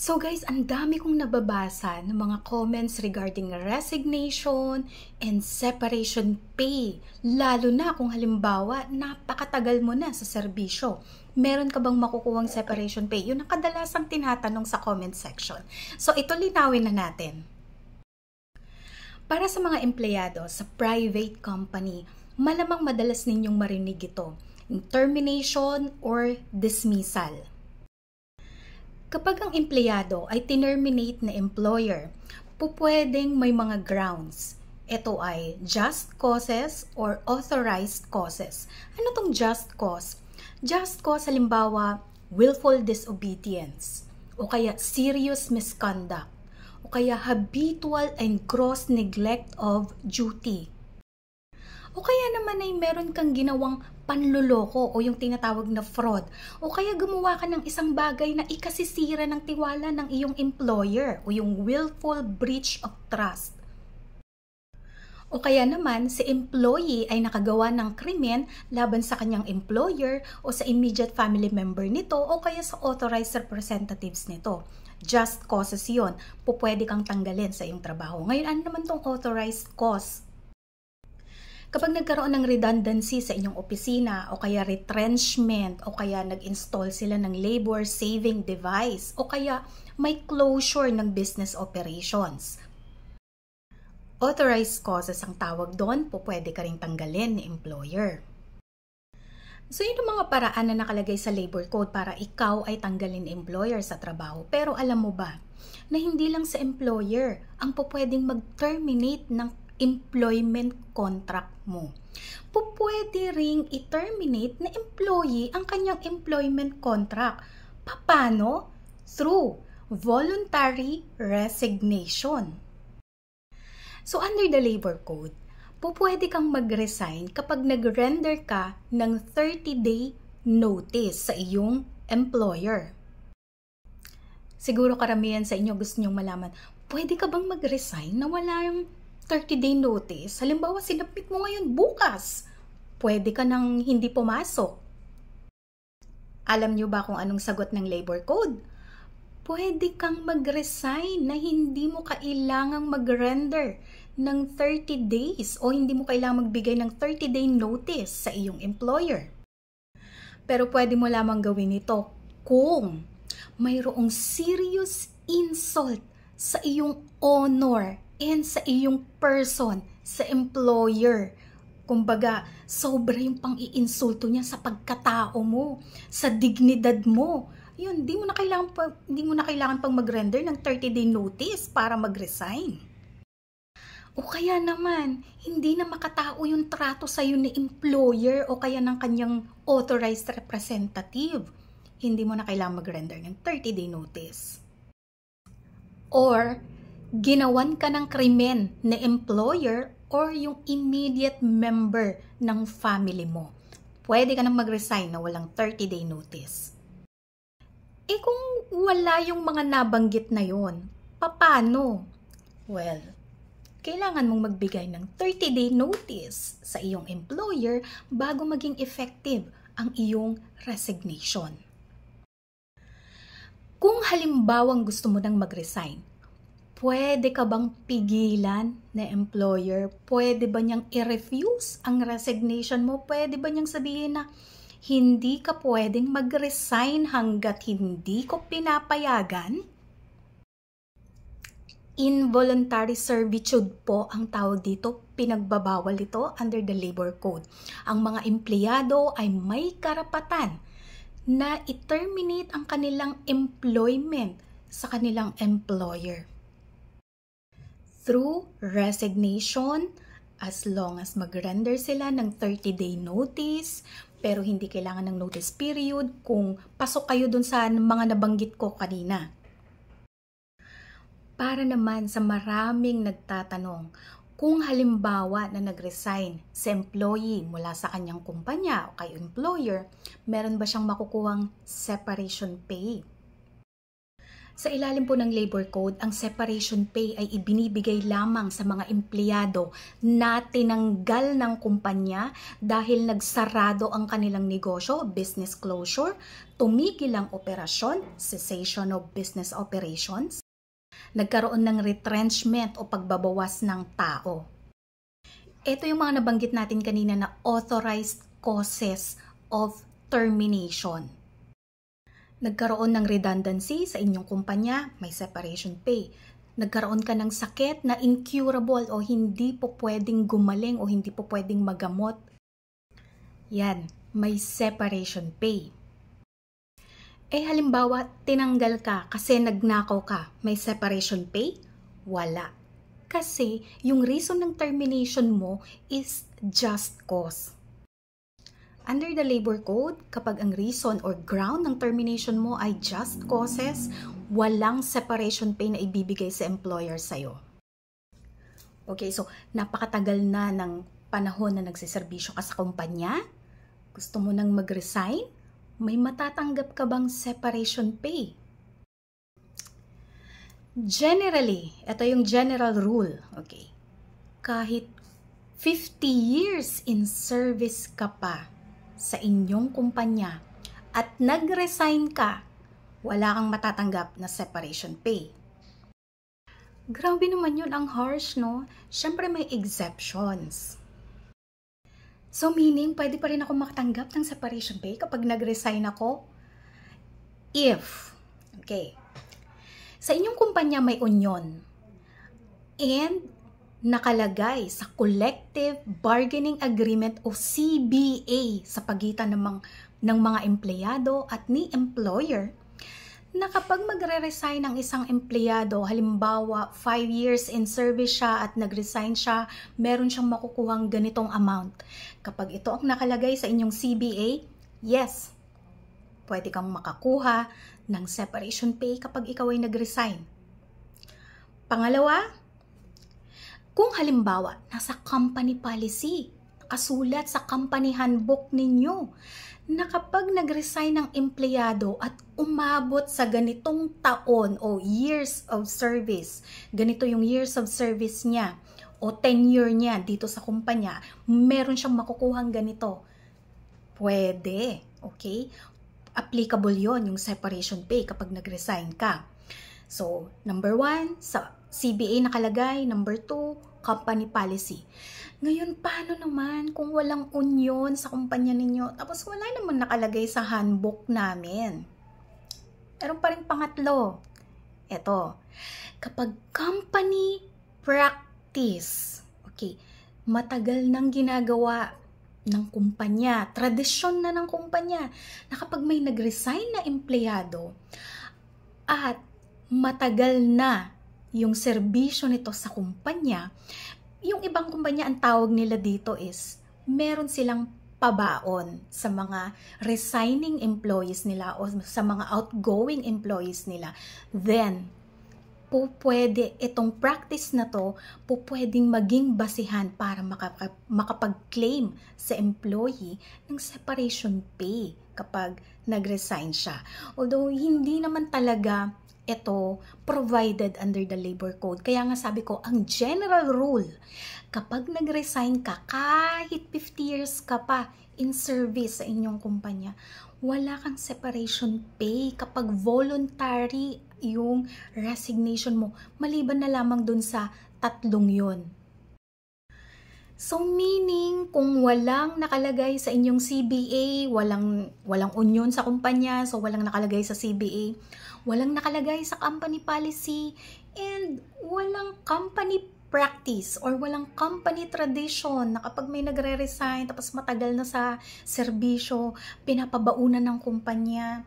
So guys, ang dami kong nababasa ng mga comments regarding resignation and separation pay. Lalo na kung halimbawa, napakatagal mo na sa serbisyo. Meron ka bang makukuhang separation pay? Yun ang kadalasang tinatanong sa comment section. So ito linawin na natin. Para sa mga empleyado sa private company, malamang madalas ninyong marinig ito, termination or dismissal. Kapag ang empleyado ay terminate na employer, pupwedeng may mga grounds. Ito ay just causes or authorized causes. Ano tong just cause? Just cause halimbawa, willful disobedience o kaya serious misconduct o kaya habitual and gross neglect of duty. O kaya naman ay meron kang ginawang panluloko o yung tinatawag na fraud. O kaya gumawa ka ng isang bagay na ikasisira ng tiwala ng iyong employer o yung willful breach of trust. O kaya naman, si employee ay nakagawa ng krimen laban sa kanyang employer o sa immediate family member nito o kaya sa authorized representatives nito. Just causes yon, Pupwede kang tanggalin sa iyong trabaho. Ngayon, ano naman tong authorized cause Kapag nagkaroon ng redundancy sa inyong opisina o kaya retrenchment o kaya nag-install sila ng labor saving device o kaya may closure ng business operations. Authorized causes ang tawag doon po pwede ka rin tanggalin ni employer. So yun ang mga paraan na nakalagay sa labor code para ikaw ay tanggalin employer sa trabaho. Pero alam mo ba na hindi lang sa employer ang pupwedeng mag-terminate ng employment contract mo. Pupwede ring i-terminate na employee ang kanyang employment contract. Paano? Through voluntary resignation. So under the labor code, pupwede kang mag-resign kapag nag-render ka ng 30-day notice sa iyong employer. Siguro karamihan sa inyo gusto nyong malaman, pwede ka bang mag-resign na wala yung 30-day notice, halimbawa sinapit mo ngayon bukas, pwede ka nang hindi pumasok. Alam niyo ba kung anong sagot ng labor code? Pwede kang mag-resign na hindi mo kailangang mag-render ng 30 days o hindi mo kailangang magbigay ng 30-day notice sa iyong employer. Pero pwede mo lamang gawin ito kung mayroong serious insult sa iyong honor in sa iyong person, sa employer. Kumbaga, sobra yung pang-iinsulto niya sa pagkatao mo, sa dignidad mo. Yun, di mo na kailangan pa, di mo na kailangan pang mag-render ng 30-day notice para mag-resign. O kaya naman, hindi na makatao yung trato sa iyo ni employer o kaya ng kanyang authorized representative. Hindi mo na kailangan mag-render ng 30-day notice. Or, ginawan ka ng krimen na employer or yung immediate member ng family mo. Pwede ka nang mag-resign na walang 30-day notice. Eh kung wala yung mga nabanggit na yon, papano? Well, kailangan mong magbigay ng 30-day notice sa iyong employer bago maging effective ang iyong resignation. Kung halimbawang gusto mo nang mag-resign, Pwede ka bang pigilan na employer? Pwede ba niyang i-refuse ang resignation mo? Pwede ba niyang sabihin na hindi ka pwedeng mag-resign hanggat hindi ko pinapayagan? Involuntary servitude po ang tawag dito. Pinagbabawal ito under the labor code. Ang mga empleyado ay may karapatan na i-terminate ang kanilang employment sa kanilang employer through resignation as long as mag-render sila ng 30-day notice, pero hindi kailangan ng notice period kung pasok kayo dun sa mga nabanggit ko kanina. Para naman sa maraming nagtatanong, kung halimbawa na nag-resign sa employee mula sa kanyang kumpanya o kay employer, meron ba siyang makukuhang separation pay? Sa ilalim po ng Labor Code, ang separation pay ay ibinibigay lamang sa mga empleyado na tinanggal ng kumpanya dahil nagsarado ang kanilang negosyo, business closure, tumigil ang operasyon, cessation of business operations, nagkaroon ng retrenchment o pagbabawas ng tao. Ito yung mga nabanggit natin kanina na authorized causes of termination Nagkaroon ng redundancy sa inyong kumpanya, may separation pay. Nagkaroon ka ng sakit na incurable o hindi po pwedeng gumaling o hindi po pwedeng magamot. Yan, may separation pay. Eh halimbawa, tinanggal ka kasi nagnakaw ka, may separation pay? Wala. Kasi yung reason ng termination mo is just cause. Under the Labor Code, kapag ang reason or ground ng termination mo ay just causes, walang separation pay na ibibigay sa employer sa'yo. Okay, so napakatagal na ng panahon na nagsiservisyo ka sa kumpanya, gusto mo nang mag-resign, may matatanggap ka bang separation pay? Generally, ito yung general rule, okay? Kahit 50 years in service ka pa, sa inyong kumpanya at nag-resign ka, wala kang matatanggap na separation pay. Grabe naman yun, ang harsh, no? Siyempre may exceptions. So meaning, pwede pa rin ako makatanggap ng separation pay kapag nag-resign ako? If, okay, sa inyong kumpanya may union and nakalagay sa Collective Bargaining Agreement o CBA sa pagitan ng mga, ng mga empleyado at ni employer na kapag magre-resign ng isang empleyado, halimbawa 5 years in service siya at nag-resign siya, meron siyang makukuhang ganitong amount. Kapag ito ang nakalagay sa inyong CBA, yes, pwede kang makakuha ng separation pay kapag ikaw ay nag-resign. Pangalawa, kung halimbawa, nasa company policy, kasulat sa company handbook ninyo na kapag nag-resign ng empleyado at umabot sa ganitong taon o years of service, ganito yung years of service niya o tenure niya dito sa kumpanya, meron siyang makukuhang ganito. Pwede, okay? Applicable yon yung separation pay kapag nag-resign ka. So, number one, sa CBA nakalagay. Number two, company policy. Ngayon, paano naman kung walang union sa kumpanya ninyo? Tapos wala naman nakalagay sa handbook namin. Meron pa rin pangatlo. Ito, kapag company practice, okay, matagal nang ginagawa ng kumpanya, tradisyon na ng kumpanya, na kapag may nag-resign na empleyado at matagal na yung serbisyo nito sa kumpanya, yung ibang kumpanya ang tawag nila dito is meron silang pabaon sa mga resigning employees nila o sa mga outgoing employees nila. Then, po itong practice na to po maging basihan para makapag-claim sa employee ng separation pay kapag nag-resign siya. Although hindi naman talaga ito provided under the labor code. Kaya nga sabi ko, ang general rule, kapag nag-resign ka, kahit 50 years ka pa in service sa inyong kumpanya, wala kang separation pay kapag voluntary yung resignation mo, maliban na lamang dun sa tatlong yon So meaning kung walang nakalagay sa inyong CBA, walang walang union sa kumpanya, so walang nakalagay sa CBA, walang nakalagay sa company policy and walang company practice or walang company tradition na kapag may nagre-resign tapos matagal na sa serbisyo, pinapabaunan ng kumpanya,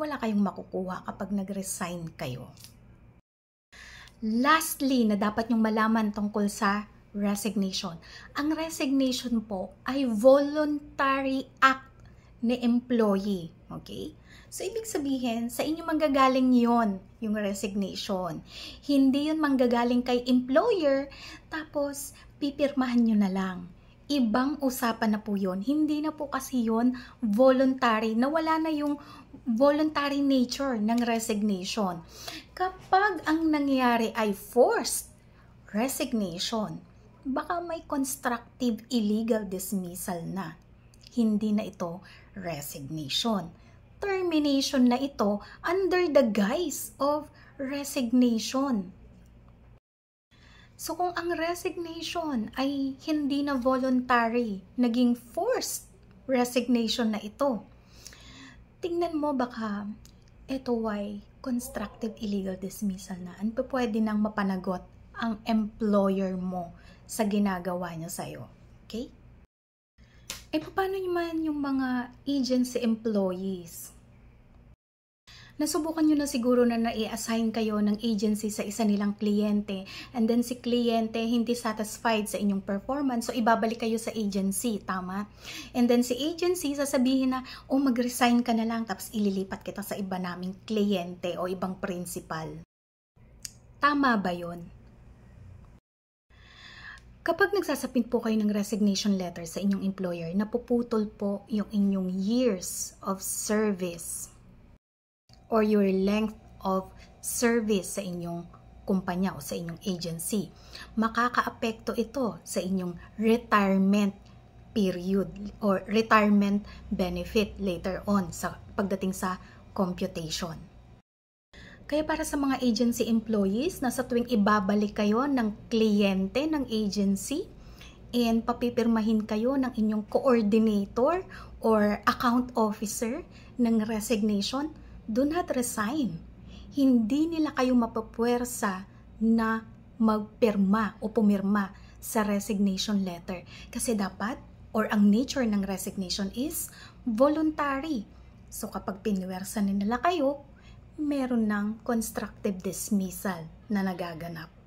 wala kayong makukuha kapag nag-resign kayo. Lastly, na dapat nyong malaman tungkol sa resignation. Ang resignation po ay voluntary act ni employee. Okay? So, ibig sabihin, sa inyo manggagaling yon yung resignation. Hindi yon manggagaling kay employer, tapos pipirmahan nyo na lang. Ibang usapan na po yon. Hindi na po kasi yon voluntary. Nawala na yung voluntary nature ng resignation. Kapag ang nangyari ay forced resignation, baka may constructive illegal dismissal na. Hindi na ito resignation. Termination na ito under the guise of resignation. So kung ang resignation ay hindi na voluntary, naging forced resignation na ito, tingnan mo baka ito why constructive illegal dismissal na. Ano pwede nang mapanagot ang employer mo sa ginagawa niya sa'yo. Okay? E paano naman yung mga agency employees? Nasubukan nyo na siguro na nai-assign kayo ng agency sa isa nilang kliyente and then si kliyente hindi satisfied sa inyong performance so ibabalik kayo sa agency, tama? And then si agency sasabihin na, oh mag-resign ka na lang tapos ililipat kita sa iba naming kliyente o ibang principal. Tama ba yon? Kapag nagsasapin po kayo ng resignation letter sa inyong employer, napuputol po yung inyong years of service or your length of service sa inyong kumpanya o sa inyong agency. Makakaapekto ito sa inyong retirement period or retirement benefit later on sa pagdating sa computation. Kaya para sa mga agency employees na sa tuwing ibabalik kayo ng kliyente ng agency and papipirmahin kayo ng inyong coordinator or account officer ng resignation, do not resign. Hindi nila kayo mapapwersa na magpirma o pumirma sa resignation letter. Kasi dapat, or ang nature ng resignation is voluntary. So kapag pinwersa nila kayo, meron ng constructive dismissal na nagaganap.